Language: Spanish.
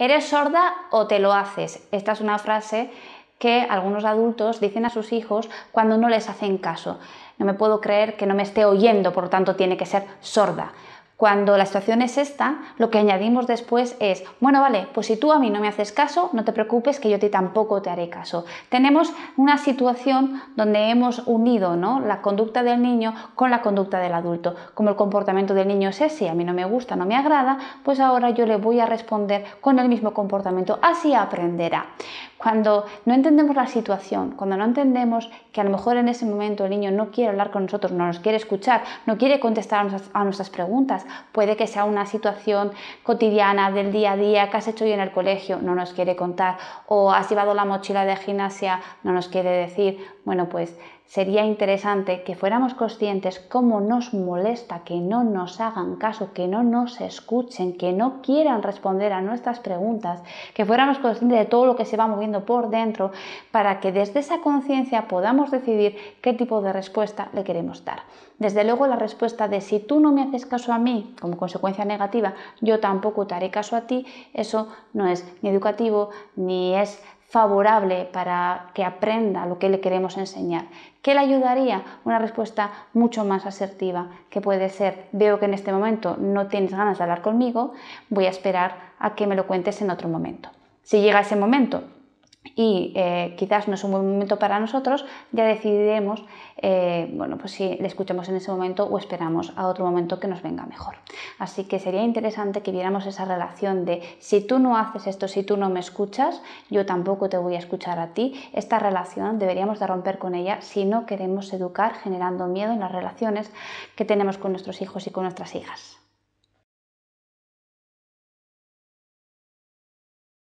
¿Eres sorda o te lo haces? Esta es una frase que algunos adultos dicen a sus hijos cuando no les hacen caso. No me puedo creer que no me esté oyendo, por lo tanto tiene que ser sorda. Cuando la situación es esta, lo que añadimos después es, bueno, vale, pues si tú a mí no me haces caso, no te preocupes que yo tampoco te haré caso. Tenemos una situación donde hemos unido ¿no? la conducta del niño con la conducta del adulto. Como el comportamiento del niño es ese, a mí no me gusta, no me agrada, pues ahora yo le voy a responder con el mismo comportamiento, así aprenderá. Cuando no entendemos la situación, cuando no entendemos que a lo mejor en ese momento el niño no quiere hablar con nosotros, no nos quiere escuchar, no quiere contestar a nuestras preguntas, puede que sea una situación cotidiana del día a día que has hecho hoy en el colegio, no nos quiere contar, o has llevado la mochila de gimnasia, no nos quiere decir. Bueno, pues sería interesante que fuéramos conscientes cómo nos molesta que no nos hagan caso, que no nos escuchen, que no quieran responder a nuestras preguntas, que fuéramos conscientes de todo lo que se va moviendo por dentro para que desde esa conciencia podamos decidir qué tipo de respuesta le queremos dar. Desde luego la respuesta de si tú no me haces caso a mí como consecuencia negativa, yo tampoco te haré caso a ti, eso no es ni educativo ni es favorable para que aprenda lo que le queremos enseñar. ¿Qué le ayudaría? Una respuesta mucho más asertiva, que puede ser, veo que en este momento no tienes ganas de hablar conmigo, voy a esperar a que me lo cuentes en otro momento. Si llega ese momento y eh, quizás no es un buen momento para nosotros, ya decidiremos eh, bueno, pues si le escuchamos en ese momento o esperamos a otro momento que nos venga mejor. Así que sería interesante que viéramos esa relación de si tú no haces esto, si tú no me escuchas, yo tampoco te voy a escuchar a ti. Esta relación deberíamos de romper con ella si no queremos educar generando miedo en las relaciones que tenemos con nuestros hijos y con nuestras hijas.